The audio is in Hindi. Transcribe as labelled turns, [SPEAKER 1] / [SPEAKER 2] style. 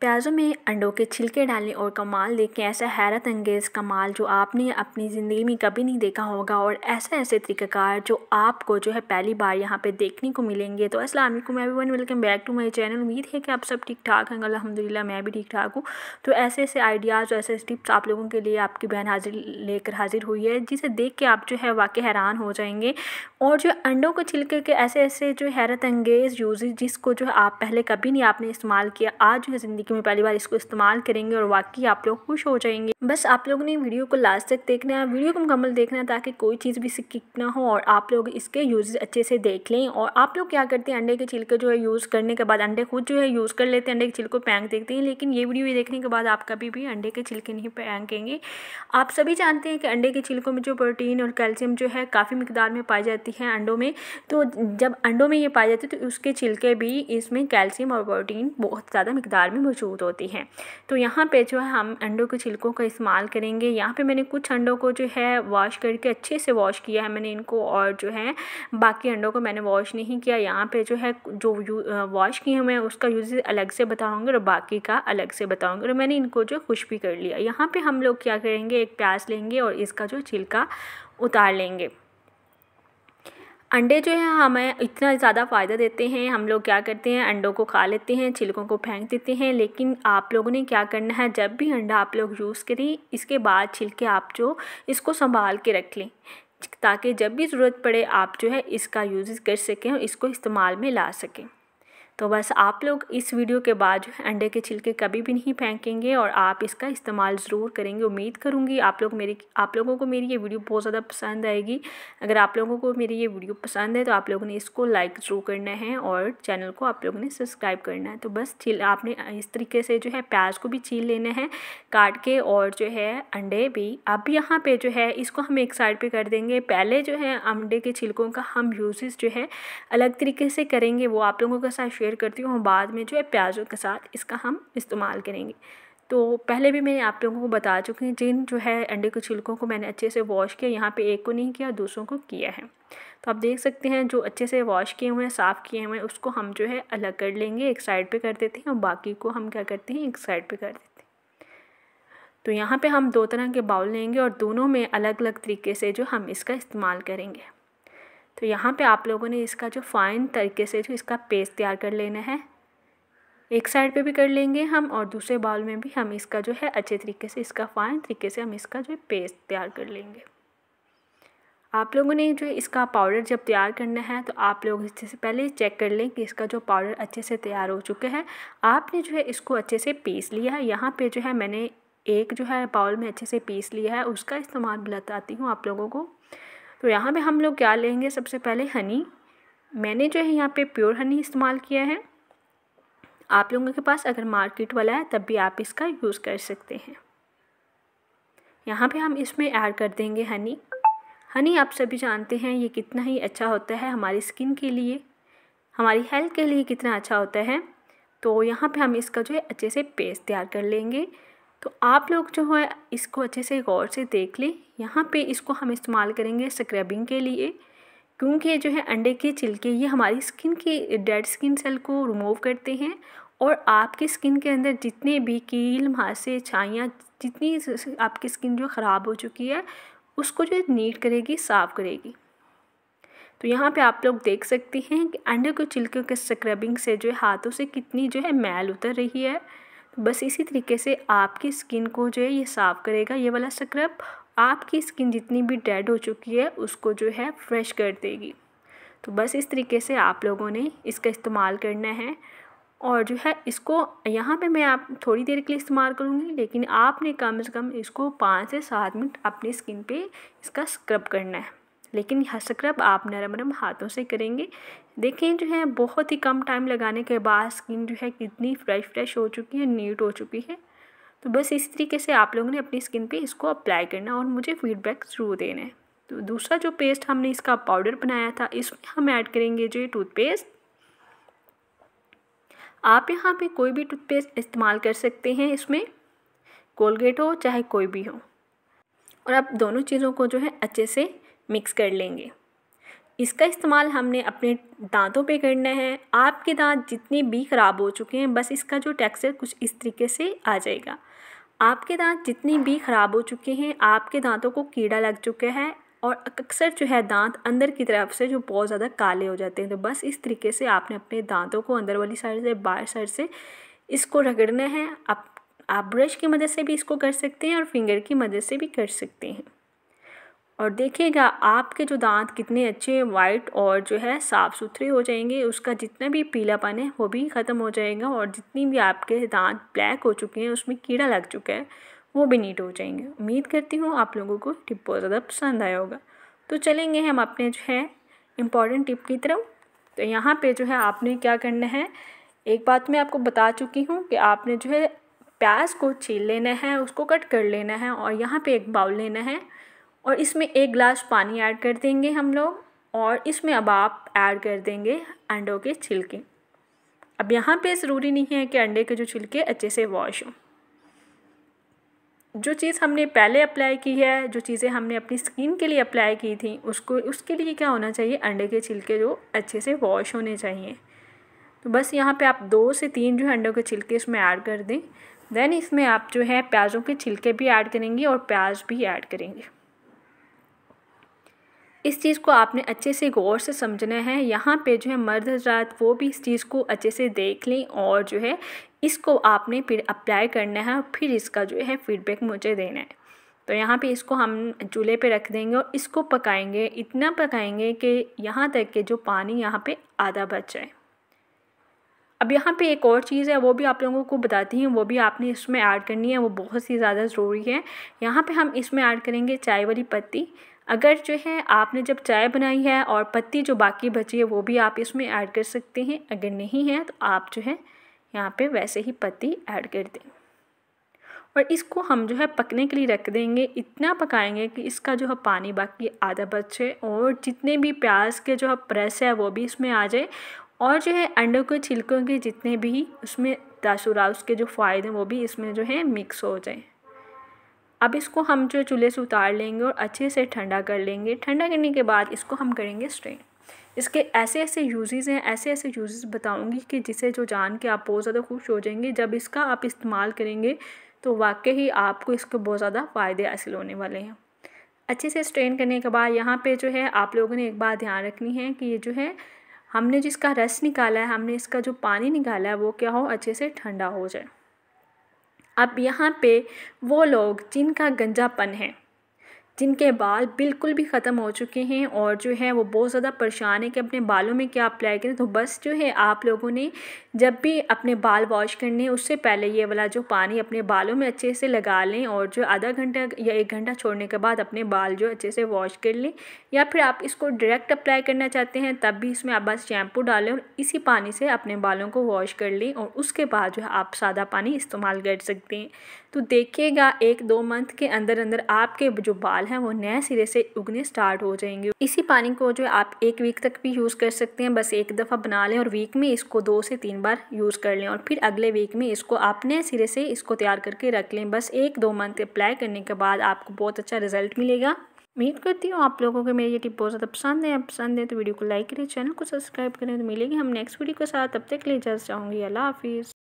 [SPEAKER 1] प्याज़ों में अंडों के छिलके डालने और कमाल देखें ऐसा हैरत अंगेज़ कमाल जो आपने अपनी ज़िंदगी में कभी नहीं देखा होगा और ऐसे ऐसे तरीक़ाकार जो आपको जो है पहली बार यहाँ पे देखने को मिलेंगे तो अस्सलाम वालेकुम everyone welcome back to my channel उम्मीद है कि आप सब ठीक ठाक हैं अलहमदिल्ला मैं भी ठीक ठाक हूँ तो ऐसे ऐसे आइडियाज़ और ऐसे टिप्स आप लोगों के लिए आपकी बहन हाजिर लेकर हाजिर हुई है जिसे देख के आप जो है वाकई हैरान हो जाएंगे और जो अंडों को छिलके के ऐसे ऐसे जो हैरत अंगेज़ यूज़ जिसको जो है आप पहले कभी नहीं आपने इस्तेमाल किया आज जो है ज़िंदगी ज़िंदगी में पहली बार इसको इस्तेमाल करेंगे और वाकई आप लोग खुश हो जाएंगे बस आप लोगों ने वीडियो को लास्ट तक देखना है वीडियो को मुकम्मल देखना है ताकि कोई चीज़ भी स्किप ना हो और आप लोग इसके यूज़ अच्छे से देख लें और आप लोग क्या करते हैं अंडे के छिलके जो है यूज़ करने के बाद अंडे खुद जो है यूज़ कर लेते हैं अंडे के छिलको पैंक देखते हैं लेकिन ये वीडियो देखने के बाद आप कभी भी अंडे के छिलके नहीं पैंकेंगे आप सभी जानते हैं कि अंडे के छिलकों में जो प्रोटीन और कैल्शियम जो है काफ़ी मकदार में पाई जाती है अंडों में तो जब अंडों में ये पाई जाती है तो उसके छिलके भी इसमें कैल्शियम और प्रोटीन बहुत ज़्यादा मकदार में मौजूद होती हैं तो यहाँ पे जो है हम अंडों के छिलकों का इस्तेमाल करेंगे यहाँ पे मैंने कुछ अंडों को जो है वॉश करके अच्छे से वॉश किया है मैंने इनको और जो है बाकी अंडों को मैंने वॉश नहीं किया यहाँ पर जो है जो वॉश किए हुए हैं उसका यूज़ अलग से बताऊँगी और बाकी का अलग से बताऊँगी और मैंने इनको जो खुश भी कर लिया यहाँ पर हम लोग क्या करेंगे एक प्याज लेंगे और इसका जो छिलका उतार लेंगे अंडे जो है हमें इतना ज़्यादा फ़ायदा देते हैं हम लोग क्या करते हैं अंडों को खा लेते हैं छिलकों को फेंक देते हैं लेकिन आप लोगों ने क्या करना है जब भी अंडा आप लोग यूज़ करें इसके बाद छिलके आप जो इसको संभाल के रख लें ताकि जब भी ज़रूरत पड़े आप जो है इसका यूज़ कर सकें और इसको इस्तेमाल में ला सकें तो बस आप लोग इस वीडियो के बाद अंडे के छिलके कभी भी नहीं फेंकेंगे और आप इसका इस्तेमाल ज़रूर करेंगे उम्मीद करूँगी आप लोग मेरी आप लोगों को मेरी ये वीडियो बहुत ज़्यादा पसंद आएगी अगर आप लोगों को मेरी ये वीडियो पसंद है तो आप लोगों ने इसको लाइक ज़रूर करना है और चैनल को आप लोगों ने सब्सक्राइब करना है तो बस छिल आपने इस तरीके से जो है प्याज को भी छील लेना है काट के और जो है अंडे भी अब यहाँ पर जो है इसको हम एक साइड पर कर देंगे पहले जो है अंडे के छिलकों का हम यूज़ जो है अलग तरीके से करेंगे वो आप लोगों के साथ शेयर शेयर करती हूँ बाद में जो है प्याज़ों के साथ इसका हम इस्तेमाल करेंगे तो पहले भी मैं आप लोगों को बता चुकी हूँ जिन जो है अंडे के छिलकों को मैंने अच्छे से वॉश किया यहाँ पे एक को नहीं किया दूसरों को किया है तो आप देख सकते हैं जो अच्छे से वॉश किए हुए हैं साफ़ किए हुए हैं उसको हम जो है अलग कर लेंगे एक साइड पे कर देते हैं और बाकी को हम क्या करते हैं एक साइड पर कर देते हैं तो यहाँ पर हम दो तरह के बाउल लेंगे और दोनों में अलग अलग तरीके से जो हम इसका इस्तेमाल करेंगे तो यहाँ पे आप लोगों ने इसका जो फाइन तरीके से जो इसका पेस्ट तैयार कर लेना है एक साइड पे भी कर लेंगे हम और दूसरे बाउल में भी हम इसका जो है अच्छे तरीके से इसका फाइन तरीके से हम इसका जो है पेस्ट तैयार कर लेंगे आप लोगों ने जो इसका पाउडर जब तैयार करना है तो आप लोग इससे से पहले चेक कर लें कि इसका जो पाउडर अच्छे से तैयार हो चुका है आपने जो है इसको अच्छे से पीस लिया है यहाँ पे जो है मैंने एक जो है बाउल में अच्छे से पीस लिया है उसका इस्तेमाल बताती हूँ आप लोगों को तो यहाँ पे हम लोग क्या लेंगे सबसे पहले हनी मैंने जो है यहाँ पे प्योर हनी इस्तेमाल किया है आप लोगों के पास अगर मार्केट वाला है तब भी आप इसका यूज़ कर सकते हैं यहाँ पे हम इसमें ऐड कर देंगे हनी हनी आप सभी जानते हैं ये कितना ही अच्छा होता है हमारी स्किन के लिए हमारी हेल्थ के लिए कितना अच्छा होता है तो यहाँ पे हम इसका जो है अच्छे से पेस्ट तैयार कर लेंगे तो आप लोग जो है इसको अच्छे से गौर से देख लें यहाँ पे इसको हम इस्तेमाल करेंगे स्क्रबिंग के लिए क्योंकि जो है अंडे के छिलके ये हमारी स्किन की डेड स्किन सेल को रिमूव करते हैं और आपकी स्किन के अंदर जितने भी कील मासे छाइयाँ जितनी आपकी स्किन जो ख़राब हो चुकी है उसको जो नीट करेगी साफ़ करेगी तो यहाँ पे आप लोग देख सकते हैं कि अंडे के छिलकों के स्क्रबिंग से जो है हाथों से कितनी जो है मैल उतर रही है बस इसी तरीके से आपकी स्किन को जो है ये साफ़ करेगा ये वाला स्क्रब आपकी स्किन जितनी भी डेड हो चुकी है उसको जो है फ्रेश कर देगी तो बस इस तरीके से आप लोगों ने इसका इस्तेमाल करना है और जो है इसको यहाँ पे मैं आप थोड़ी देर के लिए इस्तेमाल करूँगी लेकिन आपने कम से कम इसको पाँच से सात मिनट अपनी स्किन पे इसका स्क्रब करना है लेकिन स्क्रब आप नरम नरम हाथों से करेंगे देखें जो है बहुत ही कम टाइम लगाने के बाद स्किन जो है कितनी फ्रेश फ्रेश हो चुकी है नीट हो चुकी है तो बस इस तरीके से आप लोगों ने अपनी स्किन पे इसको अप्लाई करना और मुझे फीडबैक ज़रूर देना है तो दूसरा जो पेस्ट हमने इसका पाउडर बनाया था इसमें हम ऐड करेंगे जो ये टूथपेस्ट आप यहाँ पे कोई भी टूथपेस्ट इस्तेमाल कर सकते हैं इसमें कोलगेट हो चाहे कोई भी हो और आप दोनों चीज़ों को जो है अच्छे से मिक्स कर लेंगे इसका इस्तेमाल हमने अपने दांतों पे करना है आपके दांत जितने भी ख़राब हो चुके हैं बस इसका जो टेक्सचर कुछ इस तरीके से आ जाएगा आपके दांत जितने भी ख़राब हो चुके हैं आपके दांतों को कीड़ा लग चुका है और अक्सर जो है दांत अंदर की तरफ से जो बहुत ज़्यादा काले हो जाते हैं तो बस इस तरीके से आपने अपने दांतों को अंदर वाली साइड से बाहर साइड से इसको रगड़ना है आप आप ब्रश की मदद से भी इसको कर सकते हैं और फिंगर की मदद से भी कर सकते हैं और देखिएगा आपके जो दांत कितने अच्छे वाइट और जो है साफ़ सुथरे हो जाएंगे उसका जितना भी पीलापन है वो भी ख़त्म हो जाएगा और जितनी भी आपके दांत ब्लैक हो चुके हैं उसमें कीड़ा लग चुका है वो भी नीट हो जाएंगे उम्मीद करती हूँ आप लोगों को टिप बहुत ज़्यादा पसंद आया होगा तो चलेंगे हम अपने जो है इम्पॉर्टेंट टिप की तरफ तो यहाँ पर जो है आपने क्या करना है एक बात मैं आपको बता चुकी हूँ कि आपने जो है प्याज को छील लेना है उसको कट कर लेना है और यहाँ पर एक बाउल लेना है और इसमें एक गिलास पानी ऐड कर देंगे हम लोग और इसमें अब आप ऐड कर देंगे अंडों के छिलके अब यहाँ पे ज़रूरी नहीं है कि अंडे के जो छिलके अच्छे से वॉश हों जो चीज़ हमने पहले अप्लाई की है जो चीज़ें हमने अपनी स्किन के लिए अप्लाई की थी उसको उसके लिए क्या होना चाहिए अंडे के छिलके जो अच्छे से वॉश होने चाहिए तो बस यहाँ पे आप दो से तीन जो अंडों के छिलके इसमें ऐड कर दें देन इसमें आप जो है प्याज़ों के छिलके भी ऐड करेंगे और प्याज भी ऐड करेंगे इस चीज़ को आपने अच्छे से गौर से समझना है यहाँ पे जो है मर्द हजरात वो भी इस चीज़ को अच्छे से देख लें और जो है इसको आपने फिर अप्लाई करना है और फिर इसका जो है फीडबैक मुझे देना है तो यहाँ पे इसको हम चूल्हे पे रख देंगे और इसको पकाएंगे इतना पकाएंगे कि यहाँ तक के जो पानी यहाँ पे आधा बच जाए अब यहाँ पे एक और चीज़ है वो भी आप लोगों को बताती हैं वो भी आपने इसमें ऐड करनी है वो बहुत ही ज़्यादा ज़रूरी है यहाँ पे हम इसमें ऐड करेंगे चाय वाली पत्ती अगर जो है आपने जब चाय बनाई है और पत्ती जो बाकी बची है वो भी आप इसमें ऐड कर सकते हैं अगर नहीं है तो आप जो है यहाँ पे वैसे ही पत्ती ऐड कर दें और इसको हम जो है पकने के लिए रख देंगे इतना पकाएंगे कि इसका जो है पानी बाकी आधा बचे और जितने भी प्याज के जो है प्रेस है वो भी इसमें आ जाए और जो है अंडों के छिलकों के जितने भी उसमें तासुरा उसके जो फ़ायदे हैं वो भी इसमें जो है मिक्स हो जाए अब इसको हम जो चूल्हे से उतार लेंगे और अच्छे से ठंडा कर लेंगे ठंडा करने के बाद इसको हम करेंगे स्ट्रेन इसके ऐसे ऐसे यूजेज़ हैं ऐसे ऐसे यूज़ बताऊँगी कि जिसे जो जान के आप बहुत ज़्यादा खुश हो जाएंगे जब इसका आप इस्तेमाल करेंगे तो वाकई ही आपको इसके बहुत ज़्यादा फ़ायदे हासिल होने वाले हैं अच्छे से स्ट्रेन करने के बाद यहाँ पे जो है आप लोगों ने एक बात ध्यान रखनी है कि ये जो है हमने जिसका रस निकाला है हमने इसका जो पानी निकाला है वो क्या हो अच्छे से ठंडा हो जाए अब यहाँ पे वो लोग जिनका गंजापन है जिनके बाल बिल्कुल भी ख़त्म हो चुके हैं और जो है वो बहुत ज़्यादा परेशान है कि अपने बालों में क्या अप्लाई करें तो बस जो है आप लोगों ने जब भी अपने बाल वॉश करने उससे पहले ये वाला जो पानी अपने बालों में अच्छे से लगा लें और जो आधा घंटा या एक घंटा छोड़ने के बाद अपने बाल जो अच्छे से वॉश कर लें या फिर आप इसको डायरेक्ट अप्लाई करना चाहते हैं तब भी इसमें आप बस शैम्पू डालें और इसी पानी से अपने बालों को वॉश कर लें और उसके बाद जो है आप सादा पानी इस्तेमाल कर सकते हैं तो देखिएगा एक दो मंथ के अंदर अंदर आपके जो बाल हैं वो नए सिरे से उगने स्टार्ट हो जाएंगे इसी पानी को जो आप एक वीक तक भी यूज़ कर सकते हैं बस एक दफ़ा बना लें और वीक में इसको दो से तीन बार यूज़ कर लें और फिर अगले वीक में इसको आप नए सिरे से इसको तैयार करके रख लें बस एक दो मंथ अप्लाई करने के बाद आपको बहुत अच्छा रिजल्ट मिलेगा उम्मीद करती हूँ आप लोगों को मेरी ये टिप बहुत ज़्यादा पसंद है पसंद है तो वीडियो को लाइक करें चैनल को सब्सक्राइब करें तो मिलेगी हम नेक्स्ट वीडियो के साथ तब तक के लिए जस्ट चाहूँगी अल्लाह हाफिज़